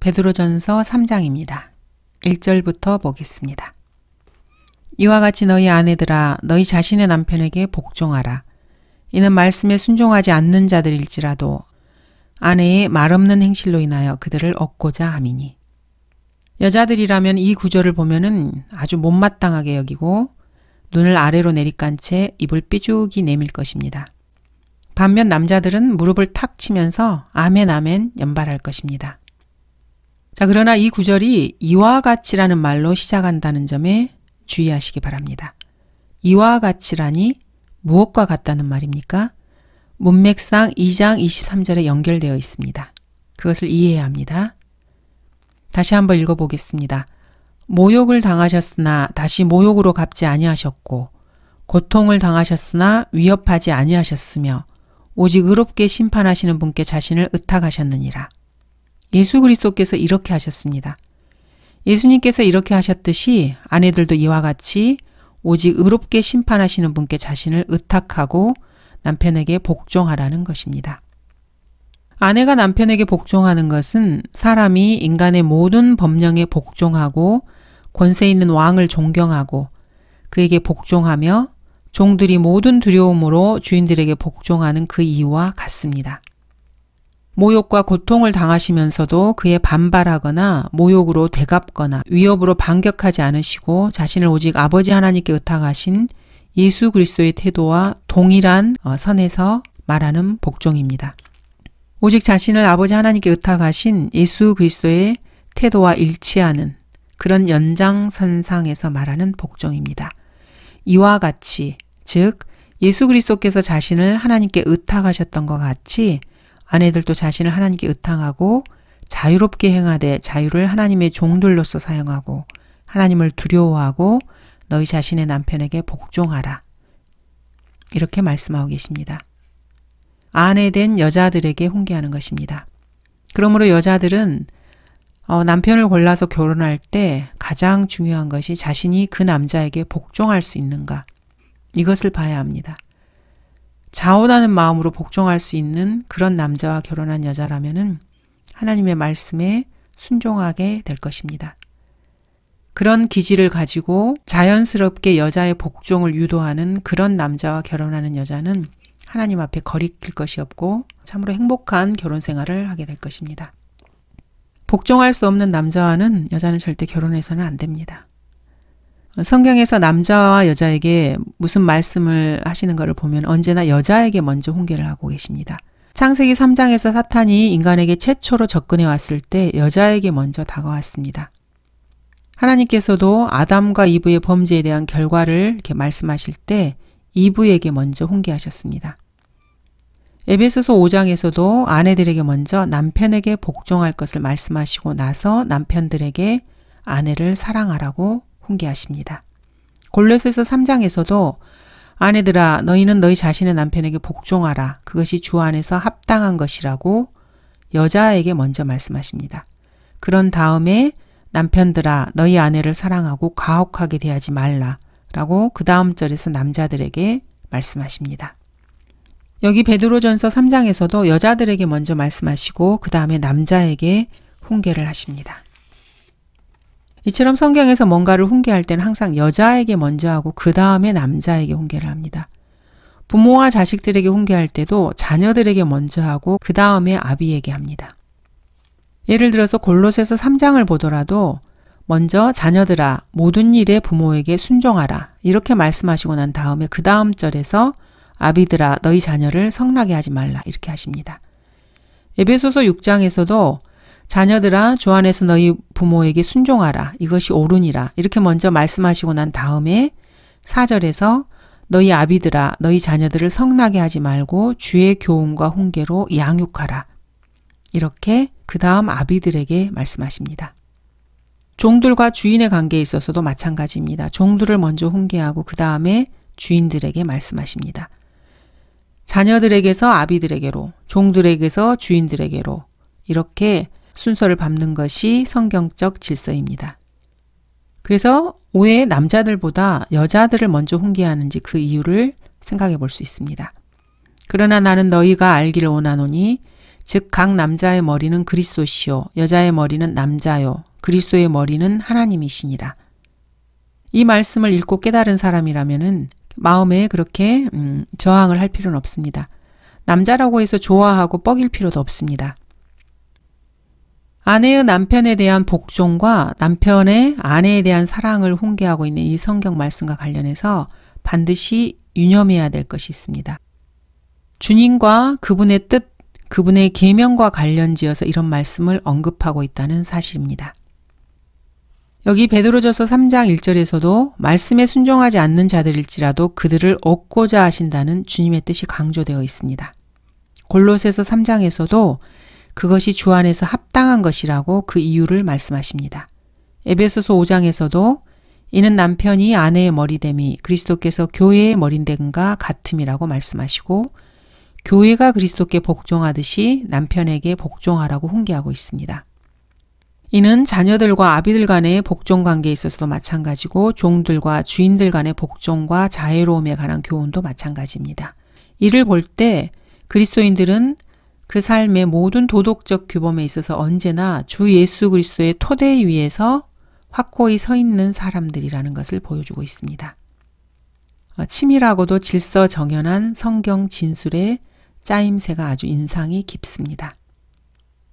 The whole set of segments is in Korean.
베드로전서 3장입니다. 1절부터 보겠습니다. 이와 같이 너희 아내들아 너희 자신의 남편에게 복종하라. 이는 말씀에 순종하지 않는 자들일지라도 아내의 말없는 행실로 인하여 그들을 얻고자 함이니. 여자들이라면 이 구절을 보면은 아주 못마땅하게 여기고 눈을 아래로 내리깐 채 입을 삐죽이 내밀 것입니다. 반면 남자들은 무릎을 탁 치면서 아멘 아멘 연발할 것입니다. 자, 그러나 이 구절이 이와 같이라는 말로 시작한다는 점에 주의하시기 바랍니다. 이와 같이라니 무엇과 같다는 말입니까? 문맥상 2장 23절에 연결되어 있습니다. 그것을 이해해야 합니다. 다시 한번 읽어보겠습니다. 모욕을 당하셨으나 다시 모욕으로 갚지 아니하셨고 고통을 당하셨으나 위협하지 아니하셨으며 오직 의롭게 심판하시는 분께 자신을 의탁하셨느니라. 예수 그리스도께서 이렇게 하셨습니다. 예수님께서 이렇게 하셨듯이 아내들도 이와 같이 오직 의롭게 심판하시는 분께 자신을 의탁하고 남편에게 복종하라는 것입니다. 아내가 남편에게 복종하는 것은 사람이 인간의 모든 법령에 복종하고 권세 있는 왕을 존경하고 그에게 복종하며 종들이 모든 두려움으로 주인들에게 복종하는 그 이유와 같습니다. 모욕과 고통을 당하시면서도 그에 반발하거나 모욕으로 대갚거나 위협으로 반격하지 않으시고 자신을 오직 아버지 하나님께 의탁하신 예수 그리스도의 태도와 동일한 어, 선에서 말하는 복종입니다. 오직 자신을 아버지 하나님께 의탁하신 예수 그리스도의 태도와 일치하는 그런 연장선상에서 말하는 복종입니다. 이와 같이 즉 예수 그리스도께서 자신을 하나님께 의탁하셨던 것 같이 아내들도 자신을 하나님께 의탕하고 자유롭게 행하되 자유를 하나님의 종들로서 사용하고 하나님을 두려워하고 너희 자신의 남편에게 복종하라. 이렇게 말씀하고 계십니다. 아내된 여자들에게 훈계하는 것입니다. 그러므로 여자들은 어, 남편을 골라서 결혼할 때 가장 중요한 것이 자신이 그 남자에게 복종할 수 있는가 이것을 봐야 합니다. 자원하는 마음으로 복종할 수 있는 그런 남자와 결혼한 여자라면은 하나님의 말씀에 순종하게 될 것입니다. 그런 기질을 가지고 자연스럽게 여자의 복종을 유도하는 그런 남자와 결혼하는 여자는 하나님 앞에 거리낄 것이 없고 참으로 행복한 결혼 생활을 하게 될 것입니다. 복종할 수 없는 남자와는 여자는 절대 결혼해서는 안 됩니다. 성경에서 남자와 여자에게 무슨 말씀을 하시는 것을 보면 언제나 여자에게 먼저 홍계를 하고 계십니다. 창세기 3장에서 사탄이 인간에게 최초로 접근해 왔을 때 여자에게 먼저 다가왔습니다. 하나님께서도 아담과 이브의 범죄에 대한 결과를 이렇게 말씀하실 때 이브에게 먼저 홍계하셨습니다. 에베소서 5장에서도 아내들에게 먼저 남편에게 복종할 것을 말씀하시고 나서 남편들에게 아내를 사랑하라고 훈계하십니다. 골로새서 3장에서도 아내들아 너희는 너희 자신의 남편에게 복종하라 그것이 주 안에서 합당한 것이라고 여자에게 먼저 말씀하십니다. 그런 다음에 남편들아 너희 아내를 사랑하고 가혹하게 대하지 말라 라고 그 다음 절에서 남자들에게 말씀하십니다. 여기 베드로전서 3장에서도 여자들에게 먼저 말씀하시고 그 다음에 남자에게 훈계를 하십니다. 이처럼 성경에서 뭔가를 훈계할 때는 항상 여자에게 먼저 하고 그 다음에 남자에게 훈계를 합니다. 부모와 자식들에게 훈계할 때도 자녀들에게 먼저 하고 그 다음에 아비에게 합니다. 예를 들어서 골로새서 3장을 보더라도 먼저 자녀들아 모든 일에 부모에게 순종하라 이렇게 말씀하시고 난 다음에 그 다음 절에서 아비들아 너희 자녀를 성나게 하지 말라 이렇게 하십니다. 에베소서 6장에서도 자녀들아 주 안에서 너희 부모에게 순종하라 이것이 옳으니라 이렇게 먼저 말씀하시고 난 다음에 4절에서 너희 아비들아 너희 자녀들을 성나게 하지 말고 주의 교훈과 훈계로 양육하라 이렇게 그 다음 아비들에게 말씀하십니다. 종들과 주인의 관계에 있어서도 마찬가지입니다. 종들을 먼저 훈계하고 그 다음에 주인들에게 말씀하십니다. 자녀들에게서 아비들에게로, 종들에게서 주인들에게로 이렇게 순서를 밟는 것이 성경적 질서입니다. 그래서 왜 남자들보다 여자들을 먼저 훈계하는지 그 이유를 생각해 볼 수 있습니다. 그러나 나는 너희가 알기를 원하노니 즉 각 남자의 머리는 그리스도시요 여자의 머리는 남자요 그리스도의 머리는 하나님이시니라. 이 말씀을 읽고 깨달은 사람이라면은 마음에 그렇게 음, 저항을 할 필요는 없습니다. 남자라고 해서 좋아하고 뻐길 필요도 없습니다. 아내의 남편에 대한 복종과 남편의 아내에 대한 사랑을 훈계하고 있는 이 성경 말씀과 관련해서 반드시 유념해야 될 것이 있습니다. 주님과 그분의 뜻, 그분의 계명과 관련지어서 이런 말씀을 언급하고 있다는 사실입니다. 여기 베드로저서 3장 1절에서도 말씀에 순종하지 않는 자들일지라도 그들을 얻고자 하신다는 주님의 뜻이 강조되어 있습니다. 골로새서 3장에서도 그것이 주 안에서 합당한 것이라고 그 이유를 말씀하십니다. 에베소서 5장에서도 이는 남편이 아내의 머리됨이 그리스도께서 교회의 머린됨과 같음이라고 말씀하시고 교회가 그리스도께 복종하듯이 남편에게 복종하라고 훈계하고 있습니다. 이는 자녀들과 아비들 간의 복종 관계에 있어서도 마찬가지고 종들과 주인들 간의 복종과 자애로움에 관한 교훈도 마찬가지입니다. 이를 볼 때 그리스도인들은 그 삶의 모든 도덕적 규범에 있어서 언제나 주 예수 그리스도의 토대 위에서 확고히 서 있는 사람들이라는 것을 보여주고 있습니다. 어, 치밀하고도 질서 정연한 성경 진술의 짜임새가 아주 인상이 깊습니다.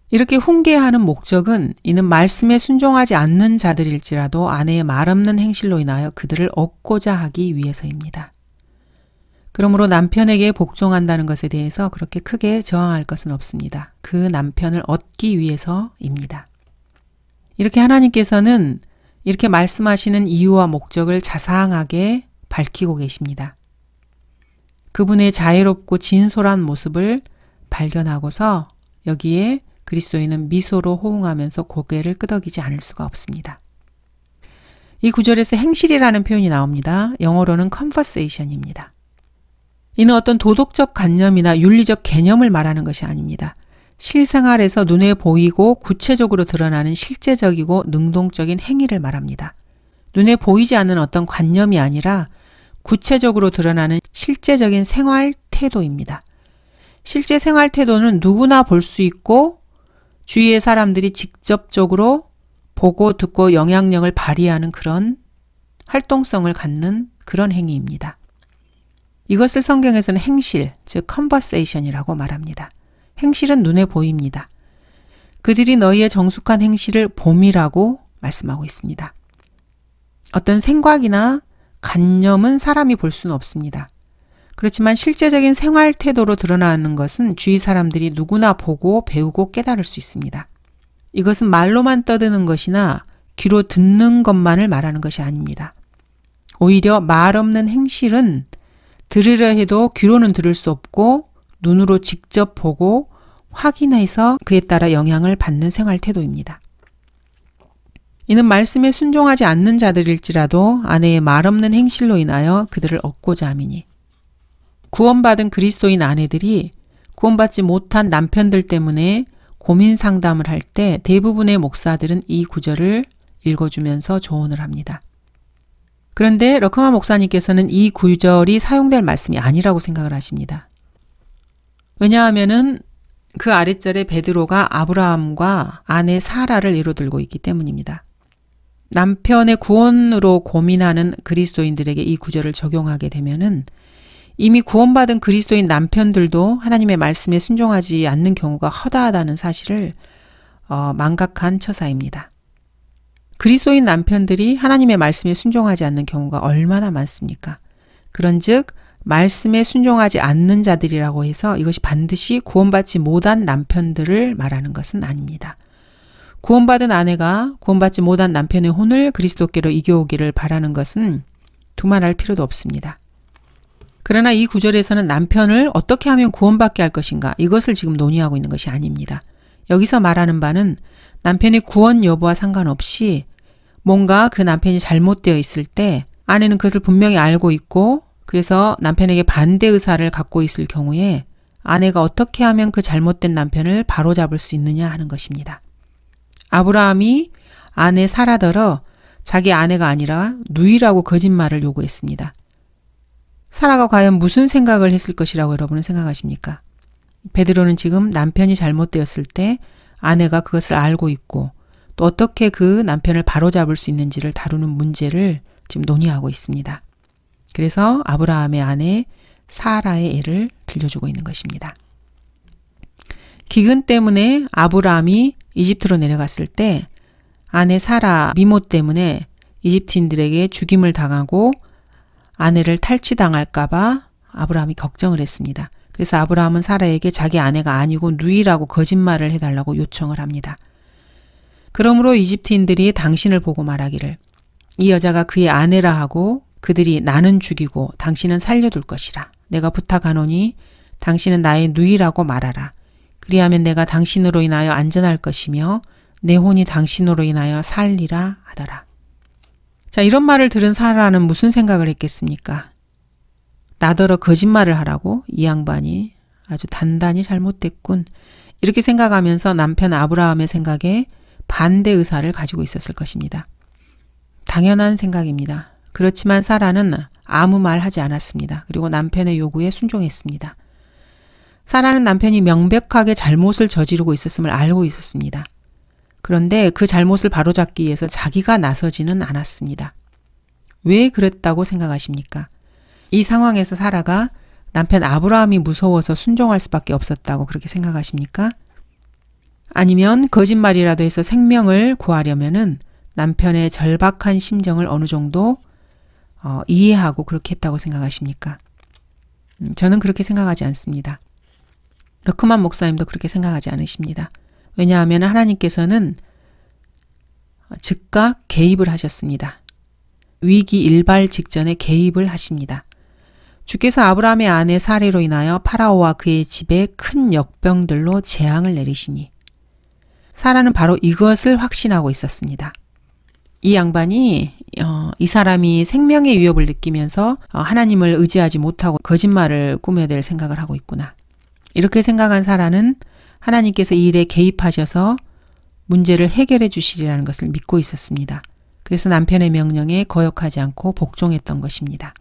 이렇게 훈계하는 목적은 이는 말씀에 순종하지 않는 자들일지라도 아내의 말없는 행실로 인하여 그들을 얻고자 하기 위해서입니다. 그러므로 남편에게 복종한다는 것에 대해서 그렇게 크게 저항할 것은 없습니다. 그 남편을 얻기 위해서입니다. 이렇게 하나님께서는 이렇게 말씀하시는 이유와 목적을 자상하게 밝히고 계십니다. 그분의 자유롭고 진솔한 모습을 발견하고서 여기에 그리스도인은 미소로 호응하면서 고개를 끄덕이지 않을 수가 없습니다. 이 구절에서 행실이라는 표현이 나옵니다. 영어로는 conversation입니다. 이는 어떤 도덕적 관념이나 윤리적 개념을 말하는 것이 아닙니다. 실생활에서 눈에 보이고 구체적으로 드러나는 실제적이고 능동적인 행위를 말합니다. 눈에 보이지 않는 어떤 관념이 아니라 구체적으로 드러나는 실제적인 생활 태도입니다. 실제 생활 태도는 누구나 볼 수 있고 주위의 사람들이 직접적으로 보고 듣고 영향력을 발휘하는 그런 활동성을 갖는 그런 행위입니다. 이것을 성경에서는 행실, 즉 컨버세이션이라고 말합니다. 행실은 눈에 보입니다. 그들이 너희의 정숙한 행실을 봄이라고 말씀하고 있습니다. 어떤 생각이나 관념은 사람이 볼 수는 없습니다. 그렇지만 실제적인 생활 태도로 드러나는 것은 주위 사람들이 누구나 보고 배우고 깨달을 수 있습니다. 이것은 말로만 떠드는 것이나 귀로 듣는 것만을 말하는 것이 아닙니다. 오히려 말 없는 행실은 들으려 해도 귀로는 들을 수 없고 눈으로 직접 보고 확인해서 그에 따라 영향을 받는 생활 태도입니다. 이는 말씀에 순종하지 않는 자들일지라도 아내의 말 없는 행실로 인하여 그들을 얻고자 함이니 구원받은 그리스도인 아내들이 구원받지 못한 남편들 때문에 고민 상담을 할 때 대부분의 목사들은 이 구절을 읽어주면서 조언을 합니다. 그런데 러크마 목사님께서는 이 구절이 사용될 말씀이 아니라고 생각을 하십니다. 왜냐하면은 그 아랫절에 베드로가 아브라함과 아내 사라를 예로 들고 있기 때문입니다. 남편의 구원으로 고민하는 그리스도인들에게 이 구절을 적용하게 되면은 이미 구원받은 그리스도인 남편들도 하나님의 말씀에 순종하지 않는 경우가 허다하다는 사실을 어, 망각한 처사입니다. 그리스도인 남편들이 하나님의 말씀에 순종하지 않는 경우가 얼마나 많습니까? 그런즉 말씀에 순종하지 않는 자들이라고 해서 이것이 반드시 구원받지 못한 남편들을 말하는 것은 아닙니다. 구원받은 아내가 구원받지 못한 남편의 혼을 그리스도께로 이겨오기를 바라는 것은 두말할 필요도 없습니다. 그러나 이 구절에서는 남편을 어떻게 하면 구원받게 할 것인가 이것을 지금 논의하고 있는 것이 아닙니다. 여기서 말하는 바는 남편의 구원 여부와 상관없이 뭔가 그 남편이 잘못되어 있을 때 아내는 그것을 분명히 알고 있고 그래서 남편에게 반대 의사를 갖고 있을 경우에 아내가 어떻게 하면 그 잘못된 남편을 바로잡을 수 있느냐 하는 것입니다. 아브라함이 아내 사라더러 자기 아내가 아니라 누이라고 거짓말을 요구했습니다. 사라가 과연 무슨 생각을 했을 것이라고 여러분은 생각하십니까? 베드로는 지금 남편이 잘못되었을 때 아내가 그것을 알고 있고 또 어떻게 그 남편을 바로잡을 수 있는지를 다루는 문제를 지금 논의하고 있습니다. 그래서 아브라함의 아내 사라의 애를 들려주고 있는 것입니다. 기근 때문에 아브라함이 이집트로 내려갔을 때 아내 사라 미모 때문에 이집트인들에게 죽임을 당하고 아내를 탈취당할까봐 아브라함이 걱정을 했습니다. 그래서 아브라함은 사라에게 자기 아내가 아니고 누이라고 거짓말을 해달라고 요청을 합니다. 그러므로 이집트인들이 당신을 보고 말하기를 이 여자가 그의 아내라 하고 그들이 나는 죽이고 당신은 살려둘 것이라. 내가 부탁하노니 당신은 나의 누이라고 말하라. 그리하면 내가 당신으로 인하여 안전할 것이며 내 혼이 당신으로 인하여 살리라 하더라. 자, 이런 말을 들은 사라는 무슨 생각을 했겠습니까? 나더러 거짓말을 하라고 이 양반이 아주 단단히 잘못됐군. 이렇게 생각하면서 남편 아브라함의 생각에 반대 의사를 가지고 있었을 것입니다. 당연한 생각입니다. 그렇지만 사라는 아무 말 하지 않았습니다. 그리고 남편의 요구에 순종했습니다. 사라는 남편이 명백하게 잘못을 저지르고 있었음을 알고 있었습니다. 그런데 그 잘못을 바로잡기 위해서 자기가 나서지는 않았습니다. 왜 그랬다고 생각하십니까? 이 상황에서 사라가 남편 아브라함이 무서워서 순종할 수밖에 없었다고 그렇게 생각하십니까? 아니면 거짓말이라도 해서 생명을 구하려면은 남편의 절박한 심정을 어느 정도 어, 이해하고 그렇게 했다고 생각하십니까? 음, 저는 그렇게 생각하지 않습니다. 르크만 목사님도 그렇게 생각하지 않으십니다. 왜냐하면 하나님께서는 즉각 개입을 하셨습니다. 위기 일발 직전에 개입을 하십니다. 주께서 아브라함의 아내 사례로 인하여 파라오와 그의 집에 큰 역병들로 재앙을 내리시니 사라는 바로 이것을 확신하고 있었습니다. 이 양반이 어, 이 사람이 생명의 위협을 느끼면서 어, 하나님을 의지하지 못하고 거짓말을 꾸며야될 생각을 하고 있구나. 이렇게 생각한 사라는 하나님께서 이 일에 개입하셔서 문제를 해결해 주시리라는 것을 믿고 있었습니다. 그래서 남편의 명령에 거역하지 않고 복종했던 것입니다.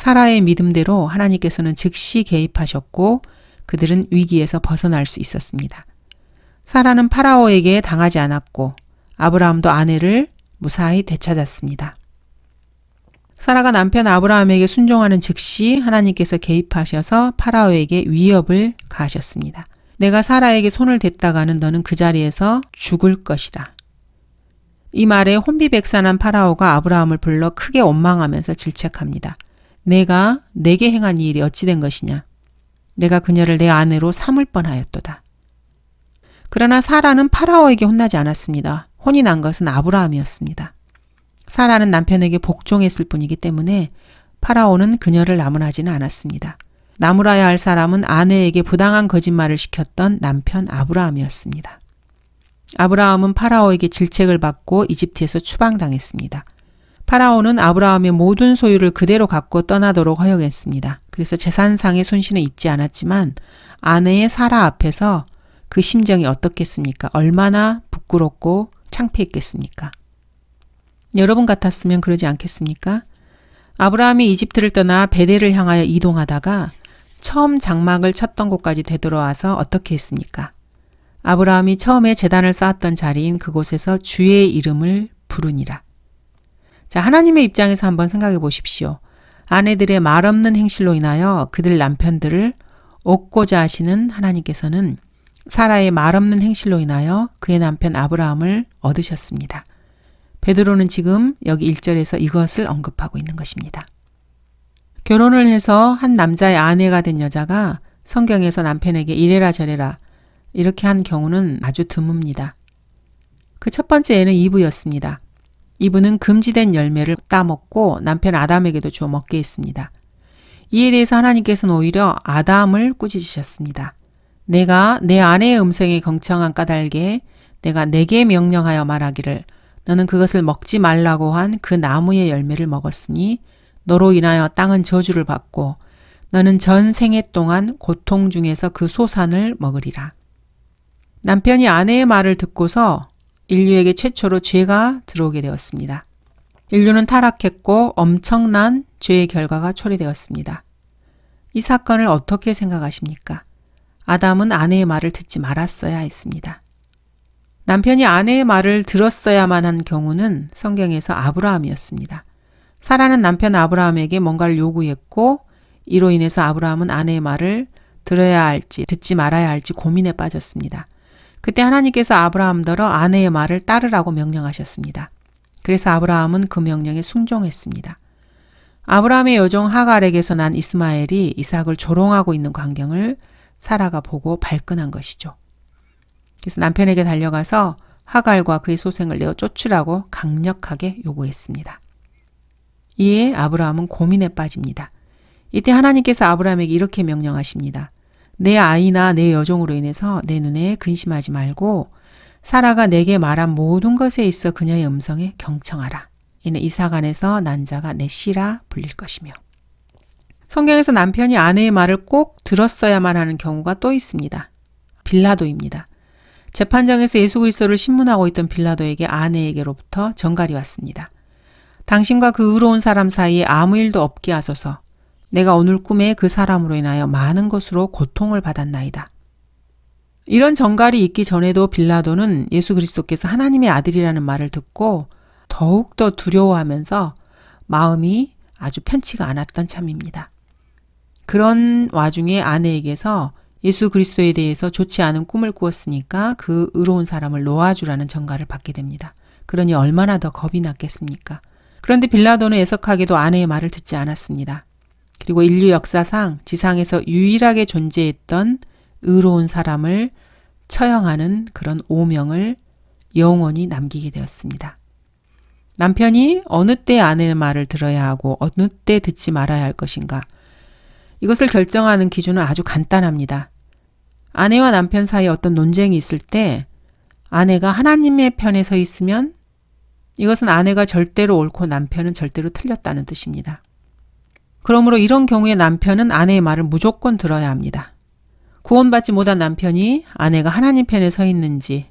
사라의 믿음대로 하나님께서는 즉시 개입하셨고 그들은 위기에서 벗어날 수 있었습니다. 사라는 파라오에게 당하지 않았고 아브라함도 아내를 무사히 되찾았습니다. 사라가 남편 아브라함에게 순종하는 즉시 하나님께서 개입하셔서 파라오에게 위협을 가하셨습니다. 내가 사라에게 손을 댔다가는 너는 그 자리에서 죽을 것이다. 이 말에 혼비백산한 파라오가 아브라함을 불러 크게 원망하면서 질책합니다. 내가 내게 행한 이 일이 어찌된 것이냐? 내가 그녀를 내 아내로 삼을 뻔하였도다. 그러나 사라는 파라오에게 혼나지 않았습니다. 혼이 난 것은 아브라함이었습니다. 사라는 남편에게 복종했을 뿐이기 때문에 파라오는 그녀를 나무라지는 않았습니다. 나무라야 할 사람은 아내에게 부당한 거짓말을 시켰던 남편 아브라함이었습니다. 아브라함은 파라오에게 질책을 받고 이집트에서 추방당했습니다. 파라오는 아브라함의 모든 소유를 그대로 갖고 떠나도록 허용했습니다. 그래서 재산상의 손실은 입지 않았지만 아내의 사라 앞에서 그 심정이 어떻겠습니까? 얼마나 부끄럽고 창피했겠습니까? 여러분 같았으면 그러지 않겠습니까? 아브라함이 이집트를 떠나 베델을 향하여 이동하다가 처음 장막을 쳤던 곳까지 되돌아와서 어떻게 했습니까? 아브라함이 처음에 재단을 쌓았던 자리인 그곳에서 주의 이름을 부르니라. 자, 하나님의 입장에서 한번 생각해 보십시오. 아내들의 말 없는 행실로 인하여 그들 남편들을 얻고자 하시는 하나님께서는 사라의 말 없는 행실로 인하여 그의 남편 아브라함을 얻으셨습니다. 베드로는 지금 여기 1절에서 이것을 언급하고 있는 것입니다. 결혼을 해서 한 남자의 아내가 된 여자가 성경에서 남편에게 이래라 저래라 이렇게 한 경우는 아주 드뭅니다. 그 첫 번째 애는 이브였습니다. 이분은 금지된 열매를 따먹고 남편 아담에게도 주어 먹게 했습니다. 이에 대해서 하나님께서는 오히려 아담을 꾸짖으셨습니다. 내가 내 아내의 음성에 경청한 까닭에 내가 내게 명령하여 말하기를 너는 그것을 먹지 말라고 한 그 나무의 열매를 먹었으니 너로 인하여 땅은 저주를 받고 너는 전 생애 동안 고통 중에서 그 소산을 먹으리라. 남편이 아내의 말을 듣고서 인류에게 최초로 죄가 들어오게 되었습니다. 인류는 타락했고 엄청난 죄의 결과가 초래되었습니다. 이 사건을 어떻게 생각하십니까? 아담은 아내의 말을 듣지 말았어야 했습니다. 남편이 아내의 말을 들었어야만 한 경우는 성경에서 아브라함이었습니다. 사라는 남편 아브라함에게 뭔가를 요구했고 이로 인해서 아브라함은 아내의 말을 들어야 할지 듣지 말아야 할지 고민에 빠졌습니다. 그때 하나님께서 아브라함더러 아내의 말을 따르라고 명령하셨습니다. 그래서 아브라함은 그 명령에 순종했습니다. 아브라함의 여종 하갈에게서 난 이스마엘이 이삭을 조롱하고 있는 광경을 사라가 보고 발끈한 것이죠. 그래서 남편에게 달려가서 하갈과 그의 소생을 내어 쫓으라고 강력하게 요구했습니다. 이에 아브라함은 고민에 빠집니다. 이때 하나님께서 아브라함에게 이렇게 명령하십니다. 내 아이나 내 여종으로 인해서 내 눈에 근심하지 말고 사라가 내게 말한 모든 것에 있어 그녀의 음성에 경청하라. 이는 이사간에서 난자가 내 씨라 불릴 것이며. 성경에서 남편이 아내의 말을 꼭 들었어야만 하는 경우가 또 있습니다. 빌라도입니다. 재판장에서 예수 그리스도를 신문하고 있던 빌라도에게 아내에게로부터 전갈이 왔습니다. 당신과 그 의로운 사람 사이에 아무 일도 없게 하소서. 내가 오늘 꿈에 그 사람으로 인하여 많은 것으로 고통을 받았나이다. 이런 정갈이 있기 전에도 빌라도는 예수 그리스도께서 하나님의 아들이라는 말을 듣고 더욱더 두려워하면서 마음이 아주 편치가 않았던 참입니다. 그런 와중에 아내에게서 예수 그리스도에 대해서 좋지 않은 꿈을 꾸었으니까 그 의로운 사람을 놓아주라는 정가를 받게 됩니다. 그러니 얼마나 더 겁이 났겠습니까? 그런데 빌라도는 애석하게도 아내의 말을 듣지 않았습니다. 그리고 인류 역사상 지상에서 유일하게 존재했던 의로운 사람을 처형하는 그런 오명을 영원히 남기게 되었습니다. 남편이 어느 때 아내의 말을 들어야 하고 어느 때 듣지 말아야 할 것인가. 이것을 결정하는 기준은 아주 간단합니다. 아내와 남편 사이에 어떤 논쟁이 있을 때 아내가 하나님의 편에 서 있으면 이것은 아내가 절대로 옳고 남편은 절대로 틀렸다는 뜻입니다. 그러므로 이런 경우에 남편은 아내의 말을 무조건 들어야 합니다. 구원받지 못한 남편이 아내가 하나님 편에 서 있는지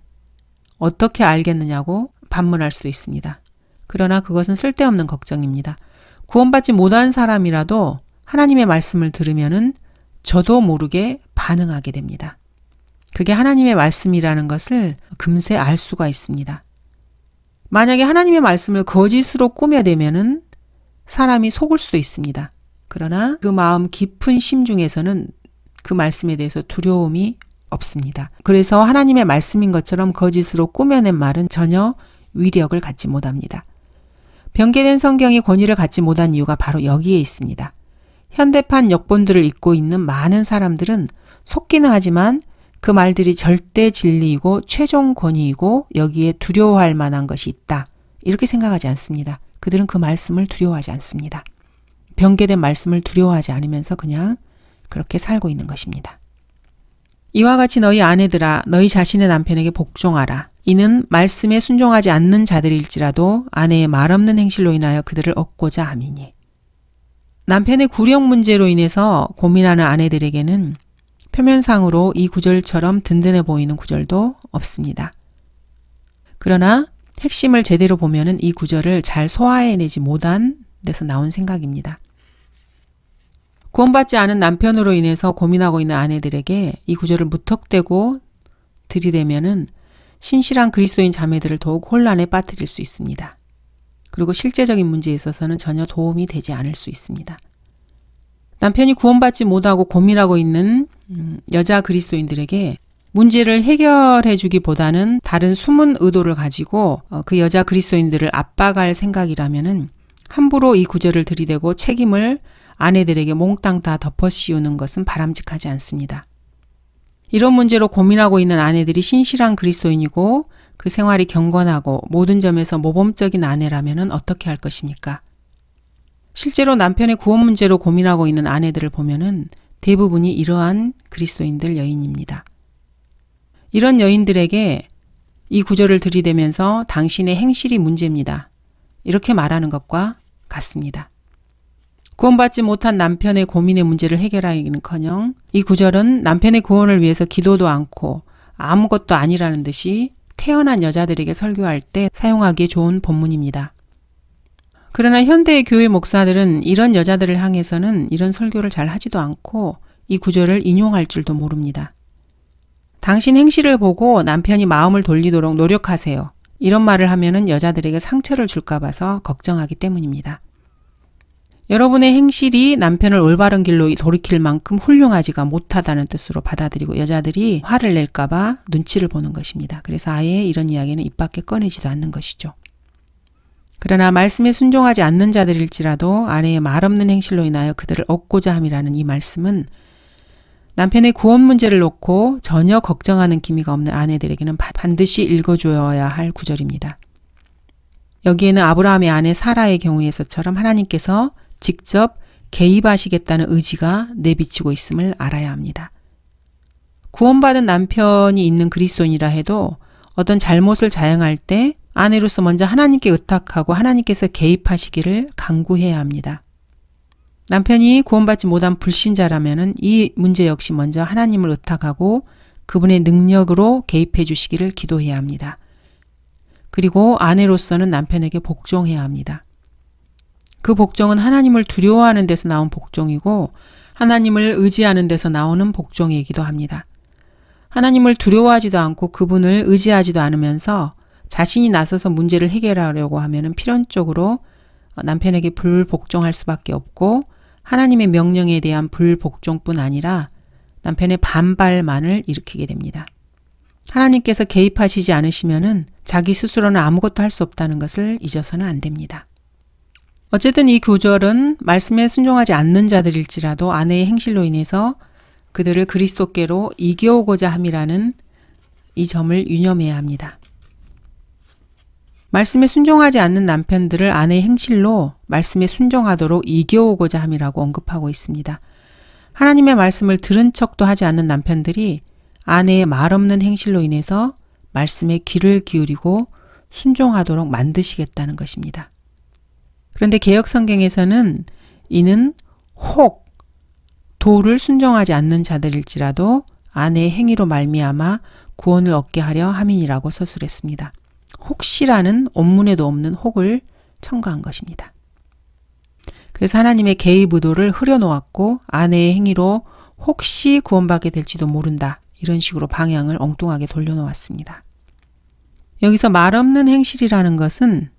어떻게 알겠느냐고 반문할 수도 있습니다. 그러나 그것은 쓸데없는 걱정입니다. 구원받지 못한 사람이라도 하나님의 말씀을 들으면은 저도 모르게 반응하게 됩니다. 그게 하나님의 말씀이라는 것을 금세 알 수가 있습니다. 만약에 하나님의 말씀을 거짓으로 꾸며대면은 사람이 속을 수도 있습니다. 그러나 그 마음 깊은 심중에서는 그 말씀에 대해서 두려움이 없습니다. 그래서 하나님의 말씀인 것처럼 거짓으로 꾸며낸 말은 전혀 위력을 갖지 못합니다. 변개된 성경이 권위를 갖지 못한 이유가 바로 여기에 있습니다. 현대판 역본들을 읽고 있는 많은 사람들은 속기는 하지만 그 말들이 절대 진리이고 최종 권위이고 여기에 두려워할 만한 것이 있다. 이렇게 생각하지 않습니다. 그들은 그 말씀을 두려워하지 않습니다. 변개된 말씀을 두려워하지 않으면서 그냥 그렇게 살고 있는 것입니다. 이와 같이 너희 아내들아 너희 자신의 남편에게 복종하라. 이는 말씀에 순종하지 않는 자들일지라도 아내의 말없는 행실로 인하여 그들을 얻고자 함이니. 남편의 구력 문제로 인해서 고민하는 아내들에게는 표면상으로 이 구절처럼 든든해 보이는 구절도 없습니다. 그러나 핵심을 제대로 보면이 구절을 잘 소화해내지 못한 데서 나온 생각입니다. 구원받지 않은 남편으로 인해서 고민하고 있는 아내들에게 이 구절을 무턱대고 들이대면은 신실한 그리스도인 자매들을 더욱 혼란에 빠뜨릴 수 있습니다. 그리고 실제적인 문제에 있어서는 전혀 도움이 되지 않을 수 있습니다. 남편이 구원받지 못하고 고민하고 있는 음, 여자 그리스도인들에게 문제를 해결해 주기보다는 다른 숨은 의도를 가지고 어, 그 여자 그리스도인들을 압박할 생각이라면 함부로 이 구절을 들이대고 책임을 아내들에게 몽땅 다 덮어 씌우는 것은 바람직하지 않습니다. 이런 문제로 고민하고 있는 아내들이 신실한 그리스도인이고 그 생활이 경건하고 모든 점에서 모범적인 아내라면 어떻게 할 것입니까? 실제로 남편의 구원 문제로 고민하고 있는 아내들을 보면은 대부분이 이러한 그리스도인들 여인입니다. 이런 여인들에게 이 구절을 들이대면서 당신의 행실이 문제입니다. 이렇게 말하는 것과 같습니다. 구원받지 못한 남편의 고민의 문제를 해결하기는커녕 이 구절은 남편의 구원을 위해서 기도도 않고 아무것도 아니라는 듯이 태어난 여자들에게 설교할 때 사용하기 에 좋은 본문입니다. 그러나 현대의 교회 목사들은 이런 여자들을 향해서는 이런 설교를 잘 하지도 않고 이 구절을 인용할 줄도 모릅니다. 당신 행실을 보고 남편이 마음을 돌리도록 노력하세요. 이런 말을 하면은 여자들에게 상처를 줄까 봐서 걱정하기 때문입니다. 여러분의 행실이 남편을 올바른 길로 돌이킬 만큼 훌륭하지가 못하다는 뜻으로 받아들이고 여자들이 화를 낼까봐 눈치를 보는 것입니다. 그래서 아예 이런 이야기는 입 밖에 꺼내지도 않는 것이죠. 그러나 말씀에 순종하지 않는 자들일지라도 아내의 말 없는 행실로 인하여 그들을 얻고자 함이라는 이 말씀은 남편의 구원 문제를 놓고 전혀 걱정하는 기미가 없는 아내들에게는 반드시 읽어주어야 할 구절입니다. 여기에는 아브라함의 아내 사라의 경우에서처럼 하나님께서 직접 개입하시겠다는 의지가 내비치고 있음을 알아야 합니다. 구원받은 남편이 있는 그리스도인이라 해도 어떤 잘못을 자행할 때 아내로서 먼저 하나님께 의탁하고 하나님께서 개입하시기를 강구해야 합니다. 남편이 구원받지 못한 불신자라면 이 문제 역시 먼저 하나님을 의탁하고 그분의 능력으로 개입해 주시기를 기도해야 합니다. 그리고 아내로서는 남편에게 복종해야 합니다. 그 복종은 하나님을 두려워하는 데서 나온 복종이고 하나님을 의지하는 데서 나오는 복종이기도 합니다. 하나님을 두려워하지도 않고 그분을 의지하지도 않으면서 자신이 나서서 문제를 해결하려고 하면 필연적으로 남편에게 불복종할 수밖에 없고 하나님의 명령에 대한 불복종뿐 아니라 남편의 반발만을 일으키게 됩니다. 하나님께서 개입하시지 않으시면 자기 스스로는 아무것도 할 수 없다는 것을 잊어서는 안 됩니다. 어쨌든 이 구절은 말씀에 순종하지 않는 자들일지라도 아내의 행실로 인해서 그들을 그리스도께로 이겨오고자 함이라는 이 점을 유념해야 합니다. 말씀에 순종하지 않는 남편들을 아내의 행실로 말씀에 순종하도록 이겨오고자 함이라고 언급하고 있습니다. 하나님의 말씀을 들은 척도 하지 않는 남편들이 아내의 말 없는 행실로 인해서 말씀에 귀를 기울이고 순종하도록 만드시겠다는 것입니다. 그런데 개혁 성경에서는 이는 혹 도를 순종하지 않는 자들일지라도 아내의 행위로 말미암아 구원을 얻게 하려 함이라고 인 서술했습니다. 혹시라는 원문에도 없는 혹을 첨가한 것입니다. 그래서 하나님의 개의 부도를 흐려놓았고 아내의 행위로 혹시 구원받게 될지도 모른다. 이런 식으로 방향을 엉뚱하게 돌려놓았습니다. 여기서 말없는 행실이라는 것은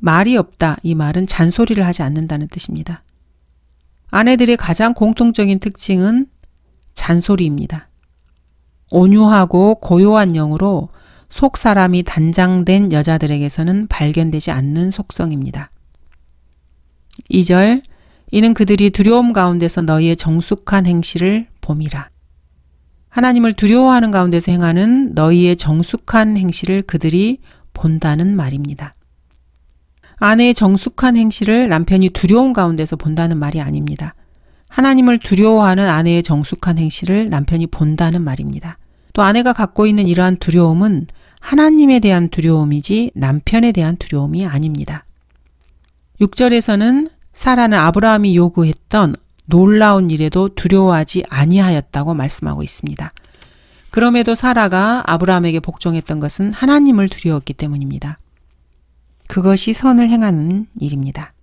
말이 없다 이 말은 잔소리를 하지 않는다는 뜻입니다. 아내들의 가장 공통적인 특징은 잔소리입니다. 온유하고 고요한 영으로 속 사람이 단장된 여자들에게서는 발견되지 않는 속성입니다. 2절 이는 그들이 두려움 가운데서 너희의 정숙한 행실을 봄이라. 하나님을 두려워하는 가운데서 행하는 너희의 정숙한 행실을 그들이 본다는 말입니다. 아내의 정숙한 행실을 남편이 두려운 가운데서 본다는 말이 아닙니다. 하나님을 두려워하는 아내의 정숙한 행실을 남편이 본다는 말입니다. 또 아내가 갖고 있는 이러한 두려움은 하나님에 대한 두려움이지 남편에 대한 두려움이 아닙니다. 6절에서는 사라는 아브라함이 요구했던 놀라운 일에도 두려워하지 아니하였다고 말씀하고 있습니다. 그럼에도 사라가 아브라함에게 복종했던 것은 하나님을 두려웠기 때문입니다. 그것이 선을 행하는 일입니다.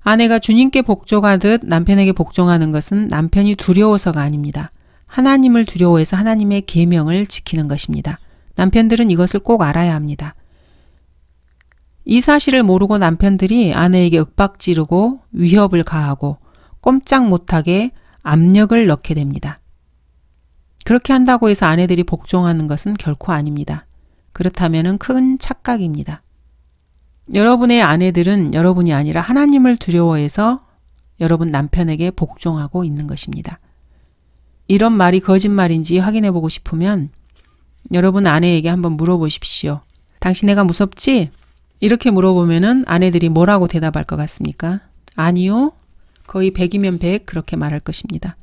아내가 주님께 복종하듯 남편에게 복종하는 것은 남편이 두려워서가 아닙니다. 하나님을 두려워해서 하나님의 계명을 지키는 것입니다. 남편들은 이것을 꼭 알아야 합니다. 이 사실을 모르고 남편들이 아내에게 윽박지르고 위협을 가하고 꼼짝 못하게 압력을 넣게 됩니다. 그렇게 한다고 해서 아내들이 복종하는 것은 결코 아닙니다. 그렇다면 큰 착각입니다. 여러분의 아내들은 여러분이 아니라 하나님을 두려워해서 여러분 남편에게 복종하고 있는 것입니다. 이런 말이 거짓말인지 확인해 보고 싶으면 여러분 아내에게 한번 물어보십시오. 당신 애가 무섭지? 이렇게 물어보면은 아내들이 뭐라고 대답할 것 같습니까? 아니요. 거의 100이면 100 그렇게 말할 것입니다.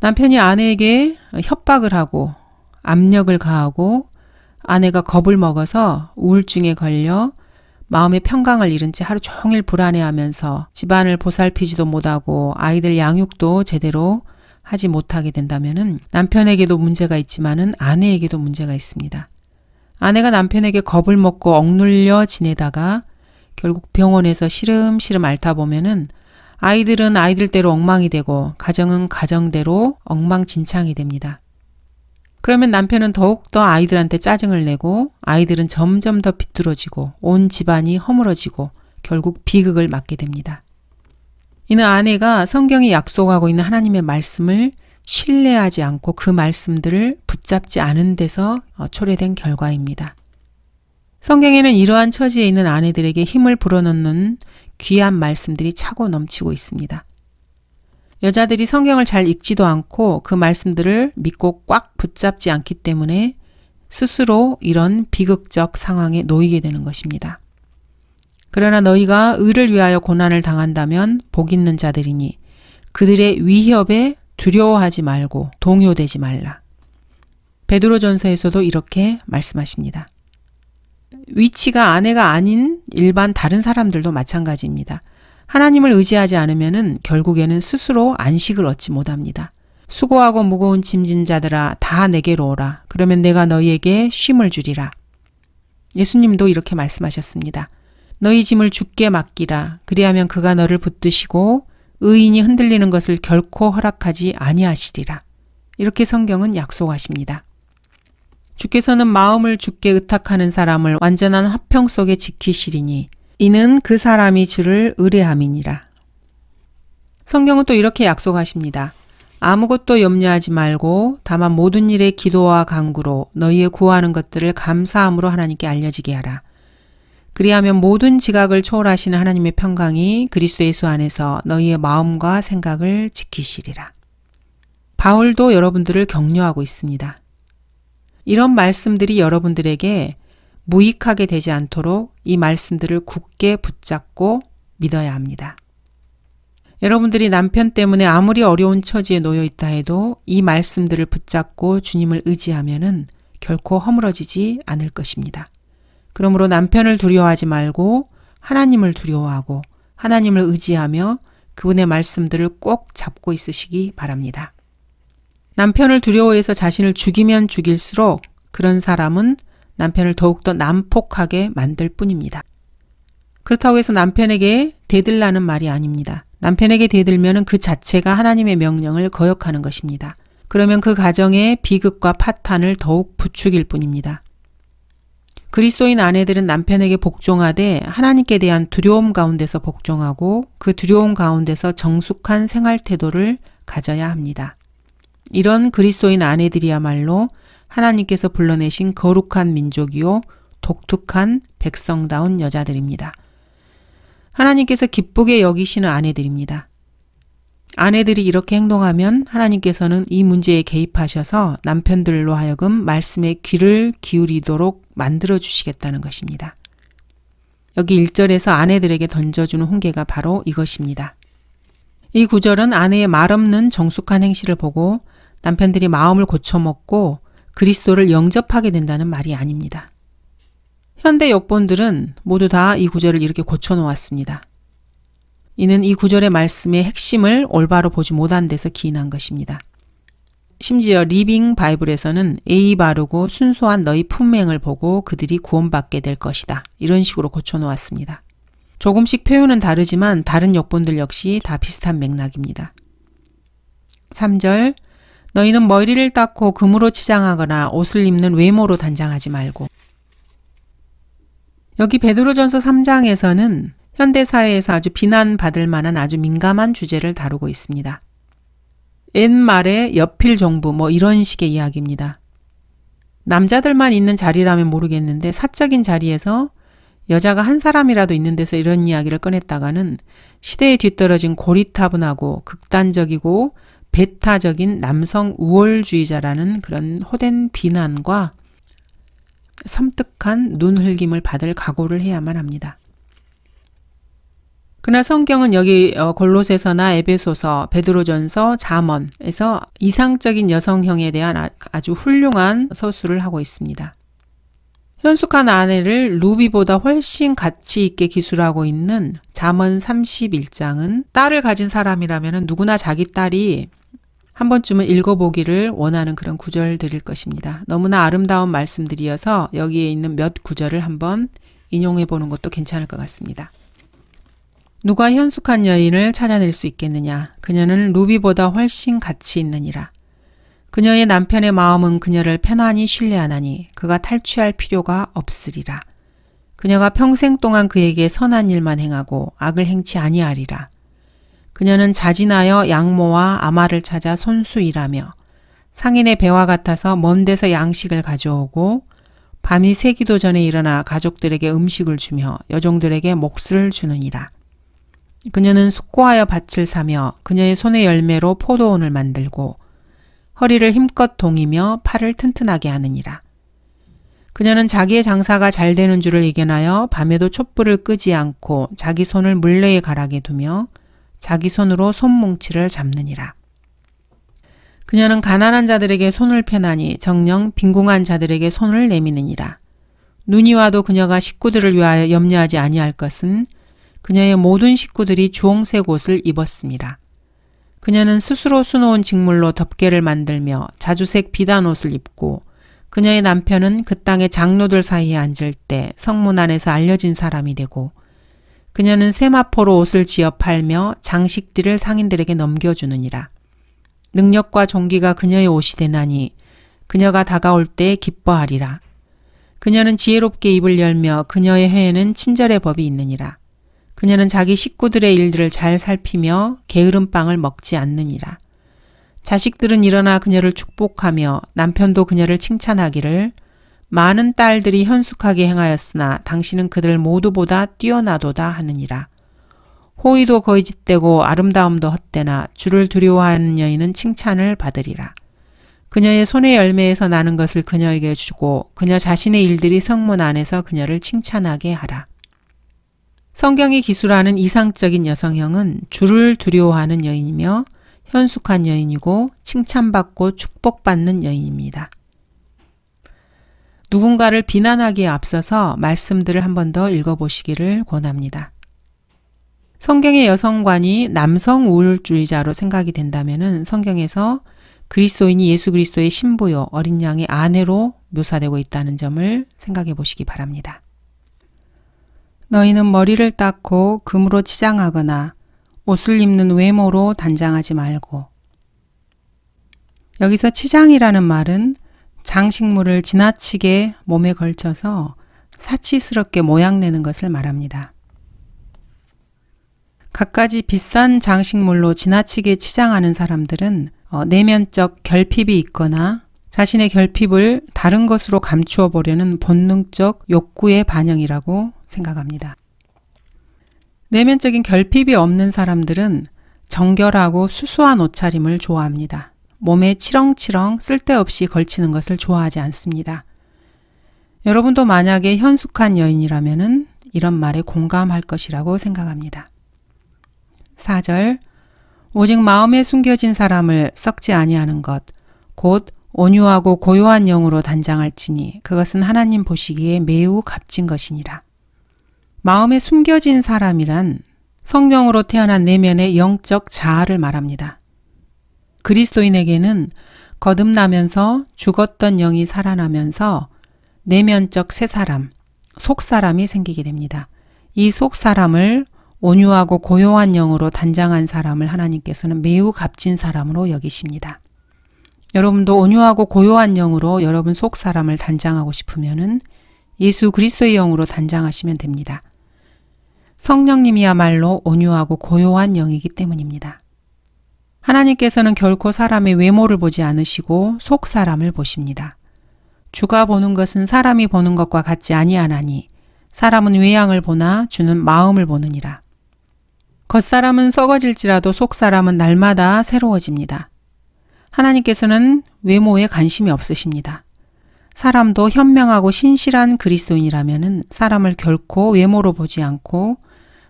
남편이 아내에게 협박을 하고 압력을 가하고 아내가 겁을 먹어서 우울증에 걸려 마음의 평강을 잃은 채 하루 종일 불안해하면서 집안을 보살피지도 못하고 아이들 양육도 제대로 하지 못하게 된다면은 남편에게도 문제가 있지만은 아내에게도 문제가 있습니다. 아내가 남편에게 겁을 먹고 억눌려 지내다가 결국 병원에서 시름시름 앓다 보면은 아이들은 아이들대로 엉망이 되고 가정은 가정대로 엉망진창이 됩니다. 그러면 남편은 더욱더 아이들한테 짜증을 내고 아이들은 점점 더 비뚤어지고 온 집안이 허물어지고 결국 비극을 맞게 됩니다. 이는 아내가 성경이 약속하고 있는 하나님의 말씀을 신뢰하지 않고 그 말씀들을 붙잡지 않은 데서 어, 초래된 결과입니다. 성경에는 이러한 처지에 있는 아내들에게 힘을 불어넣는 귀한 말씀들이 차고 넘치고 있습니다. 여자들이 성경을 잘 읽지도 않고 그 말씀들을 믿고 꽉 붙잡지 않기 때문에 스스로 이런 비극적 상황에 놓이게 되는 것입니다. 그러나 너희가 의를 위하여 고난을 당한다면 복 있는 자들이니 그들의 위협에 두려워하지 말고 동요되지 말라. 베드로전서에서도 이렇게 말씀하십니다. 위치가 아내가 아닌 일반 다른 사람들도 마찬가지입니다. 하나님을 의지하지 않으면 결국에는 스스로 안식을 얻지 못합니다. 수고하고 무거운 짐진 자들아 다 내게로 오라. 그러면 내가 너희에게 쉼을 주리라. 예수님도 이렇게 말씀하셨습니다. 너희 짐을 죽게 맡기라. 그리하면 그가 너를 붙드시고 의인이 흔들리는 것을 결코 허락하지 아니하시리라. 이렇게 성경은 약속하십니다. 주께서는 마음을 죽게 의탁하는 사람을 완전한 화평 속에 지키시리니 이는 그 사람이 주를 의뢰함이니라. 성경은 또 이렇게 약속하십니다. 아무것도 염려하지 말고 다만 모든 일에 기도와 간구로 너희의 구하는 것들을 감사함으로 하나님께 알려지게 하라. 그리하면 모든 지각을 초월하시는 하나님의 평강이 그리스도 예수 안에서 너희의 마음과 생각을 지키시리라. 바울도 여러분들을 격려하고 있습니다. 이런 말씀들이 여러분들에게 무익하게 되지 않도록 이 말씀들을 굳게 붙잡고 믿어야 합니다. 여러분들이 남편 때문에 아무리 어려운 처지에 놓여 있다 해도 이 말씀들을 붙잡고 주님을 의지하면은 결코 허물어지지 않을 것입니다. 그러므로 남편을 두려워하지 말고 하나님을 두려워하고 하나님을 의지하며 그분의 말씀들을 꼭 잡고 있으시기 바랍니다. 남편을 두려워해서 자신을 죽이면 죽일수록 그런 사람은 남편을 더욱더 난폭하게 만들 뿐입니다. 그렇다고 해서 남편에게 대들라는 말이 아닙니다. 남편에게 대들면 그 자체가 하나님의 명령을 거역하는 것입니다. 그러면 그 가정의 비극과 파탄을 더욱 부추길 뿐입니다. 그리스도인 아내들은 남편에게 복종하되 하나님께 대한 두려움 가운데서 복종하고 그 두려움 가운데서 정숙한 생활 태도를 가져야 합니다. 이런 그리스도인 아내들이야말로 하나님께서 불러내신 거룩한 민족이요 독특한 백성다운 여자들입니다. 하나님께서 기쁘게 여기시는 아내들입니다. 아내들이 이렇게 행동하면 하나님께서는 이 문제에 개입하셔서 남편들로 하여금 말씀의 귀를 기울이도록 만들어 주시겠다는 것입니다. 여기 1절에서 아내들에게 던져주는 훈계가 바로 이것입니다. 이 구절은 아내의 말없는 정숙한 행실을 보고 남편들이 마음을 고쳐먹고 그리스도를 영접하게 된다는 말이 아닙니다. 현대 역본들은 모두 다 이 구절을 이렇게 고쳐놓았습니다. 이는 이 구절의 말씀의 핵심을 올바로 보지 못한 데서 기인한 것입니다. 심지어 리빙 바이블에서는 에이 바르고 순수한 너희 품행을 보고 그들이 구원받게 될 것이다. 이런 식으로 고쳐놓았습니다. 조금씩 표현은 다르지만 다른 역본들 역시 다 비슷한 맥락입니다. 3절 너희는 머리를 닦고 금으로 치장하거나 옷을 입는 외모로 단장하지 말고. 여기 베드로전서 3장에서는 현대사회에서 아주 비난받을 만한 아주 민감한 주제를 다루고 있습니다. 옛말에 여필 정부 뭐 이런 식의 이야기입니다. 남자들만 있는 자리라면 모르겠는데 사적인 자리에서 여자가 한 사람이라도 있는 데서 이런 이야기를 꺼냈다가는 시대에 뒤떨어진 고리타분하고 극단적이고 배타적인 남성 우월주의자라는 그런 호된 비난과 섬뜩한 눈흘김을 받을 각오를 해야만 합니다. 그러나 성경은 여기 어, 골로새서나 에베소서, 베드로전서, 잠언에서 이상적인 여성형에 대한 아, 아주 훌륭한 서술을 하고 있습니다. 현숙한 아내를 루비보다 훨씬 가치 있게 기술하고 있는 잠언 31장은 딸을 가진 사람이라면 누구나 자기 딸이 한 번쯤은 읽어보기를 원하는 그런 구절들일 것입니다. 너무나 아름다운 말씀들이어서 여기에 있는 몇 구절을 한번 인용해 보는 것도 괜찮을 것 같습니다. 누가 현숙한 여인을 찾아낼 수 있겠느냐? 그녀는 루비보다 훨씬 가치 있느니라. 그녀의 남편의 마음은 그녀를 편안히 신뢰하나니 그가 탈취할 필요가 없으리라. 그녀가 평생 동안 그에게 선한 일만 행하고 악을 행치 아니하리라. 그녀는 자진하여 양모와 아마를 찾아 손수일하며 상인의 배와 같아서 먼 데서 양식을 가져오고 밤이 새기도 전에 일어나 가족들에게 음식을 주며 여종들에게 몫을 주느니라. 그녀는 숙고하여 밭을 사며 그녀의 손의 열매로 포도원을 만들고 허리를 힘껏 동이며 팔을 튼튼하게 하느니라. 그녀는 자기의 장사가 잘 되는 줄을 이겨나여 밤에도 촛불을 끄지 않고 자기 손을 물레에 가라게 두며 자기 손으로 손뭉치를 잡느니라. 그녀는 가난한 자들에게 손을 펴나니 정령 빈궁한 자들에게 손을 내미느니라. 눈이 와도 그녀가 식구들을 위하여 염려하지 아니할 것은 그녀의 모든 식구들이 주홍색 옷을 입었습니다. 그녀는 스스로 수놓은 직물로 덮개를 만들며 자주색 비단 옷을 입고 그녀의 남편은 그 땅의 장로들 사이에 앉을 때 성문 안에서 알려진 사람이 되고 그녀는 세마포로 옷을 지어 팔며 장식들을 상인들에게 넘겨주느니라. 능력과 종기가 그녀의 옷이 되나니 그녀가 다가올 때 기뻐하리라. 그녀는 지혜롭게 입을 열며 그녀의 해에는 친절의 법이 있느니라. 그녀는 자기 식구들의 일들을 잘 살피며 게으름 빵을 먹지 않느니라. 자식들은 일어나 그녀를 축복하며 남편도 그녀를 칭찬하기를 많은 딸들이 현숙하게 행하였으나 당신은 그들 모두보다 뛰어나도다 하느니라. 호의도 거짓되고 아름다움도 헛되나 주를 두려워하는 여인은 칭찬을 받으리라. 그녀의 손의 열매에서 나는 것을 그녀에게 주고 그녀 자신의 일들이 성문 안에서 그녀를 칭찬하게 하라. 성경이 기술하는 이상적인 여성형은 주를 두려워하는 여인이며 현숙한 여인이고 칭찬받고 축복받는 여인입니다. 누군가를 비난하기에 앞서서 말씀들을 한 번 더 읽어보시기를 권합니다. 성경의 여성관이 남성 우울주의자로 생각이 된다면 성경에서 그리스도인이 예수 그리스도의 신부요 어린 양의 아내로 묘사되고 있다는 점을 생각해 보시기 바랍니다. 너희는 머리를 닦고 금으로 치장하거나 옷을 입는 외모로 단장하지 말고 여기서 치장이라는 말은 장식물을 지나치게 몸에 걸쳐서 사치스럽게 모양내는 것을 말합니다. 갖가지 비싼 장식물로 지나치게 치장하는 사람들은 어, 내면적 결핍이 있거나 자신의 결핍을 다른 것으로 감추어 보려는 본능적 욕구의 반영이라고 생각합니다. 내면적인 결핍이 없는 사람들은 정결하고 수수한 옷차림을 좋아합니다. 몸에 치렁치렁 쓸데없이 걸치는 것을 좋아하지 않습니다. 여러분도 만약에 현숙한 여인이라면 이런 말에 공감할 것이라고 생각합니다. 4절 오직 마음에 숨겨진 사람을 썩지 아니하는 것 곧 온유하고 고요한 영으로 단장할지니 그것은 하나님 보시기에 매우 값진 것이니라. 마음에 숨겨진 사람이란 성령으로 태어난 내면의 영적 자아를 말합니다. 그리스도인에게는 거듭나면서 죽었던 영이 살아나면서 내면적 새 사람, 속 사람이 생기게 됩니다. 이 속 사람을 온유하고 고요한 영으로 단장한 사람을 하나님께서는 매우 값진 사람으로 여기십니다. 여러분도 온유하고 고요한 영으로 여러분 속 사람을 단장하고 싶으면은 예수 그리스도의 영으로 단장하시면 됩니다. 성령님이야말로 온유하고 고요한 영이기 때문입니다. 하나님께서는 결코 사람의 외모를 보지 않으시고 속 사람을 보십니다. 주가 보는 것은 사람이 보는 것과 같지 아니하나니 사람은 외양을 보나 주는 마음을 보느니라. 겉사람은 썩어질지라도 속사람은 날마다 새로워집니다. 하나님께서는 외모에 관심이 없으십니다. 사람도 현명하고 신실한 그리스도인이라면 사람을 결코 외모로 보지 않고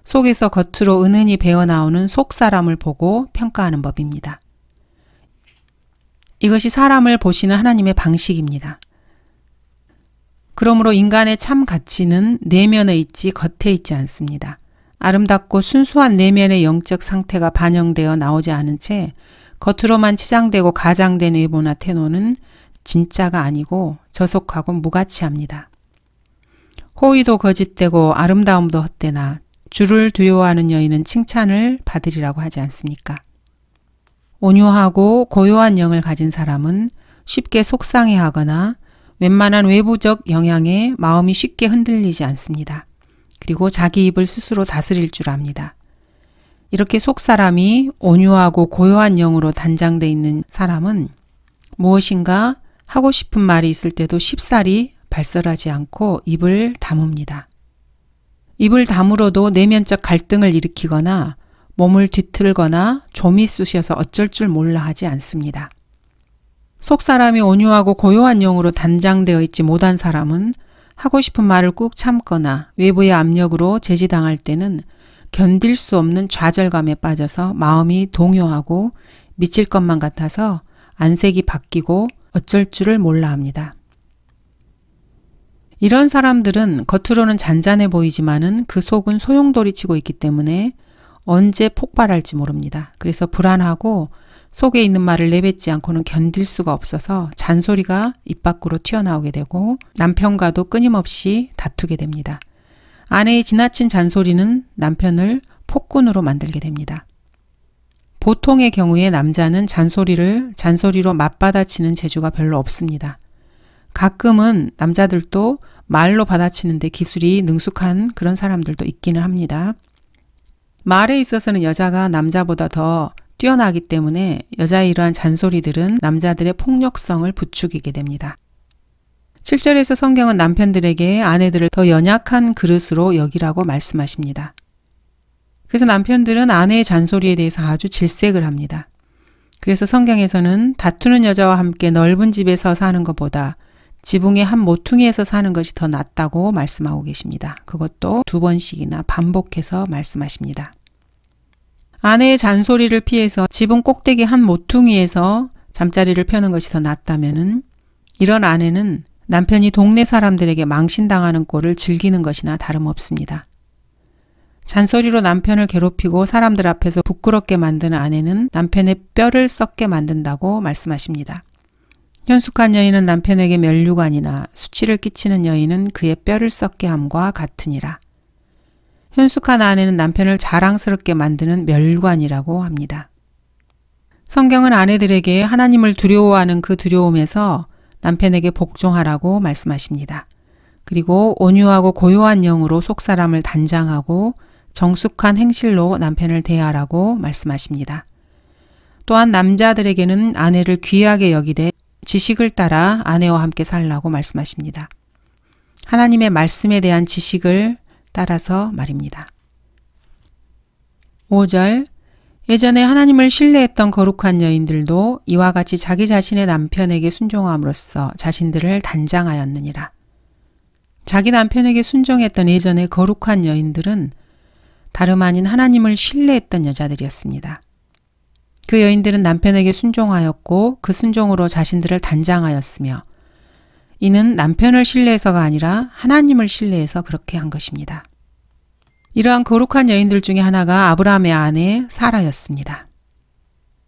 속에서 겉으로 은은히 배어나오는 속사람을 보고 평가하는 법입니다. 이것이 사람을 보시는 하나님의 방식입니다. 그러므로 인간의 참 가치는 내면에 있지 겉에 있지 않습니다. 아름답고 순수한 내면의 영적 상태가 반영되어 나오지 않은 채 겉으로만 치장되고 가장된 외모나 태도는 진짜가 아니고 저속하고 무가치합니다. 호의도 거짓되고 아름다움도 헛되나 주를 두려워하는 여인은 칭찬을 받으리라고 하지 않습니까? 온유하고 고요한 영을 가진 사람은 쉽게 속상해하거나 웬만한 외부적 영향에 마음이 쉽게 흔들리지 않습니다. 그리고 자기 입을 스스로 다스릴 줄 압니다. 이렇게 속 사람이 온유하고 고요한 영으로 단장돼 있는 사람은 무엇인가 하고 싶은 말이 있을 때도 쉽사리 발설하지 않고 입을 다뭅니다. 입을 다물어도 내면적 갈등을 일으키거나 몸을 뒤틀거나 조미 쑤셔서 어쩔 줄 몰라 하지 않습니다. 속 사람이 온유하고 고요한 영으로 단장되어 있지 못한 사람은 하고 싶은 말을 꾹 참거나 외부의 압력으로 제지당할 때는 견딜 수 없는 좌절감에 빠져서 마음이 동요하고 미칠 것만 같아서 안색이 바뀌고 어쩔 줄을 몰라 합니다. 이런 사람들은 겉으로는 잔잔해 보이지만은 그 속은 소용돌이치고 있기 때문에 언제 폭발할지 모릅니다. 그래서 불안하고 속에 있는 말을 내뱉지 않고는 견딜 수가 없어서 잔소리가 입 밖으로 튀어나오게 되고 남편과도 끊임없이 다투게 됩니다. 아내의 지나친 잔소리는 남편을 폭군으로 만들게 됩니다. 보통의 경우에 남자는 잔소리를 잔소리로 맞받아치는 재주가 별로 없습니다. 가끔은 남자들도 말로 받아치는데 기술이 능숙한 그런 사람들도 있기는 합니다. 말에 있어서는 여자가 남자보다 더 뛰어나기 때문에 여자의 이러한 잔소리들은 남자들의 폭력성을 부추기게 됩니다. 7절에서 성경은 남편들에게 아내들을 더 연약한 그릇으로 여기라고 말씀하십니다. 그래서 남편들은 아내의 잔소리에 대해서 아주 질색을 합니다. 그래서 성경에서는 다투는 여자와 함께 넓은 집에서 사는 것보다 지붕의 한 모퉁이에서 사는 것이 더 낫다고 말씀하고 계십니다. 그것도 두 번씩이나 반복해서 말씀하십니다. 아내의 잔소리를 피해서 지붕 꼭대기 한 모퉁이에서 잠자리를 펴는 것이 더 낫다면은 이런 아내는 남편이 동네 사람들에게 망신당하는 꼴을 즐기는 것이나 다름없습니다. 잔소리로 남편을 괴롭히고 사람들 앞에서 부끄럽게 만드는 아내는 남편의 뼈를 썩게 만든다고 말씀하십니다. 현숙한 여인은 남편에게 면류관이나 수치를 끼치는 여인은 그의 뼈를 썩게 함과 같으니라. 현숙한 아내는 남편을 자랑스럽게 만드는 멸관이라고 합니다. 성경은 아내들에게 하나님을 두려워하는 그 두려움에서 남편에게 복종하라고 말씀하십니다. 그리고 온유하고 고요한 영으로 속 사람을 단장하고 정숙한 행실로 남편을 대하라고 말씀하십니다. 또한 남자들에게는 아내를 귀하게 여기되 지식을 따라 아내와 함께 살라고 말씀하십니다. 하나님의 말씀에 대한 지식을 따라서 말입니다. 5절 예전에 하나님을 신뢰했던 거룩한 여인들도 이와 같이 자기 자신의 남편에게 순종함으로써 자신들을 단장하였느니라. 자기 남편에게 순종했던 예전의 거룩한 여인들은 다름 아닌 하나님을 신뢰했던 여자들이었습니다. 그 여인들은 남편에게 순종하였고 그 순종으로 자신들을 단장하였으며 이는 남편을 신뢰해서가 아니라 하나님을 신뢰해서 그렇게 한 것입니다. 이러한 거룩한 여인들 중에 하나가 아브라함의 아내 사라였습니다.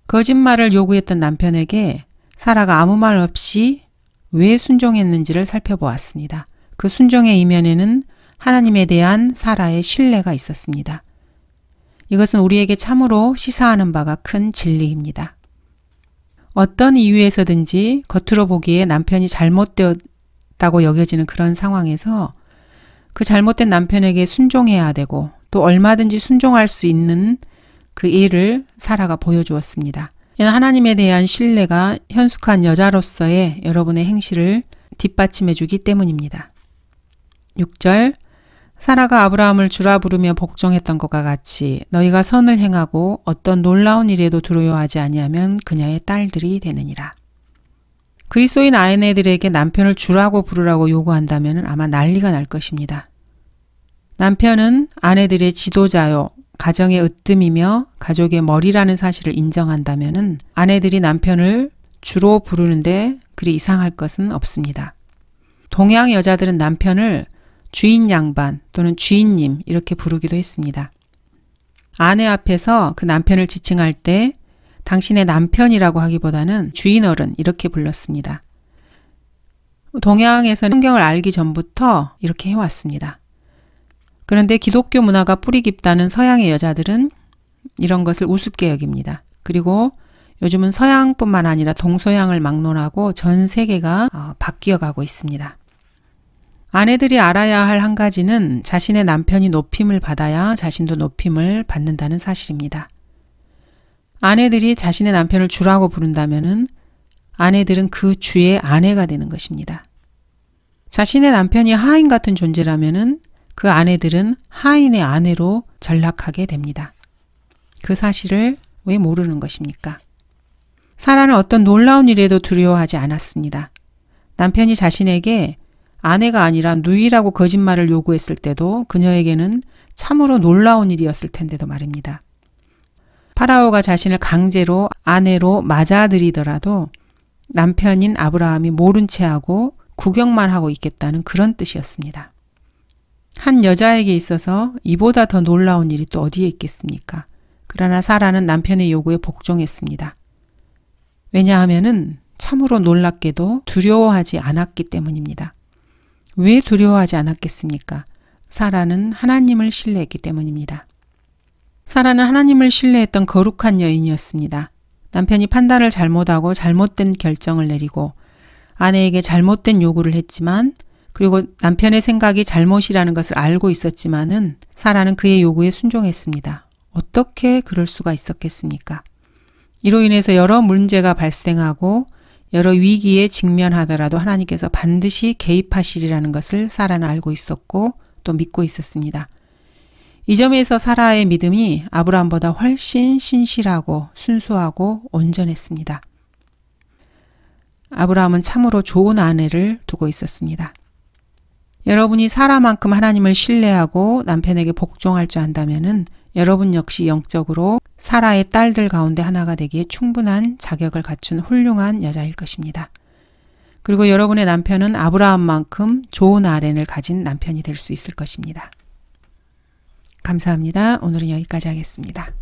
거짓말을 요구했던 남편에게 사라가 아무 말 없이 왜 순종했는지를 살펴보았습니다. 그 순종의 이면에는 하나님에 대한 사라의 신뢰가 있었습니다. 이것은 우리에게 참으로 시사하는 바가 큰 진리입니다. 어떤 이유에서든지 겉으로 보기에 남편이 잘못되었다고 여겨지는 그런 상황에서 그 잘못된 남편에게 순종해야 되고 또 얼마든지 순종할 수 있는 그 일을 사라가 보여주었습니다. 이는 하나님에 대한 신뢰가 현숙한 여자로서의 여러분의 행실을 뒷받침해 주기 때문입니다. 6절 사라가 아브라함을 주라 부르며 복종했던 것과 같이 너희가 선을 행하고 어떤 놀라운 일에도 두려워하지 아니하면 그녀의 딸들이 되느니라. 그리스도인 아이네들에게 남편을 주라고 부르라고 요구한다면 아마 난리가 날 것입니다. 남편은 아내들의 지도자요, 가정의 으뜸이며 가족의 머리라는 사실을 인정한다면 아내들이 남편을 주로 부르는데 그리 이상할 것은 없습니다. 동양 여자들은 남편을 주인 양반 또는 주인님 이렇게 부르기도 했습니다. 아내 앞에서 그 남편을 지칭할 때 당신의 남편이라고 하기보다는 주인어른 이렇게 불렀습니다. 동양에서는 성경을 알기 전부터 이렇게 해왔습니다. 그런데 기독교 문화가 뿌리 깊다는 서양의 여자들은 이런 것을 우습게 여깁니다. 그리고 요즘은 서양뿐만 아니라 동서양을 막론하고 전 세계가 어, 바뀌어 가고 있습니다. 아내들이 알아야 할 한 가지는 자신의 남편이 높임을 받아야 자신도 높임을 받는다는 사실입니다. 아내들이 자신의 남편을 주라고 부른다면 아내들은 그 주의 아내가 되는 것입니다. 자신의 남편이 하인 같은 존재라면그 아내들은 하인의 아내로 전락하게 됩니다. 그 사실을 왜 모르는 것입니까? 사라는 어떤 놀라운 일에도 두려워하지 않았습니다. 남편이 자신에게 아내가 아니라 누이라고 거짓말을 요구했을 때도 그녀에게는 참으로 놀라운 일이었을 텐데도 말입니다. 파라오가 자신을 강제로 아내로 맞아들이더라도 남편인 아브라함이 모른 채 하고 구경만 하고 있겠다는 그런 뜻이었습니다. 한 여자에게 있어서 이보다 더 놀라운 일이 또 어디에 있겠습니까? 그러나 사라는 남편의 요구에 복종했습니다. 왜냐하면은 참으로 놀랍게도 두려워하지 않았기 때문입니다. 왜 두려워하지 않았겠습니까? 사라는 하나님을 신뢰했기 때문입니다. 사라는 하나님을 신뢰했던 거룩한 여인이었습니다. 남편이 판단을 잘못하고 잘못된 결정을 내리고 아내에게 잘못된 요구를 했지만 그리고 남편의 생각이 잘못이라는 것을 알고 있었지만은 사라는 그의 요구에 순종했습니다. 어떻게 그럴 수가 있었겠습니까? 이로 인해서 여러 문제가 발생하고 여러 위기에 직면하더라도 하나님께서 반드시 개입하시리라는 것을 사라는 알고 있었고 또 믿고 있었습니다. 이 점에서 사라의 믿음이 아브라함보다 훨씬 신실하고 순수하고 온전했습니다. 아브라함은 참으로 좋은 아내를 두고 있었습니다. 여러분이 사라만큼 하나님을 신뢰하고 남편에게 복종할 줄 안다면은 여러분 역시 영적으로 사라의 딸들 가운데 하나가 되기에 충분한 자격을 갖춘 훌륭한 여자일 것입니다. 그리고 여러분의 남편은 아브라함만큼 좋은 아렌을 가진 남편이 될 수 있을 것입니다. 감사합니다. 오늘은 여기까지 하겠습니다.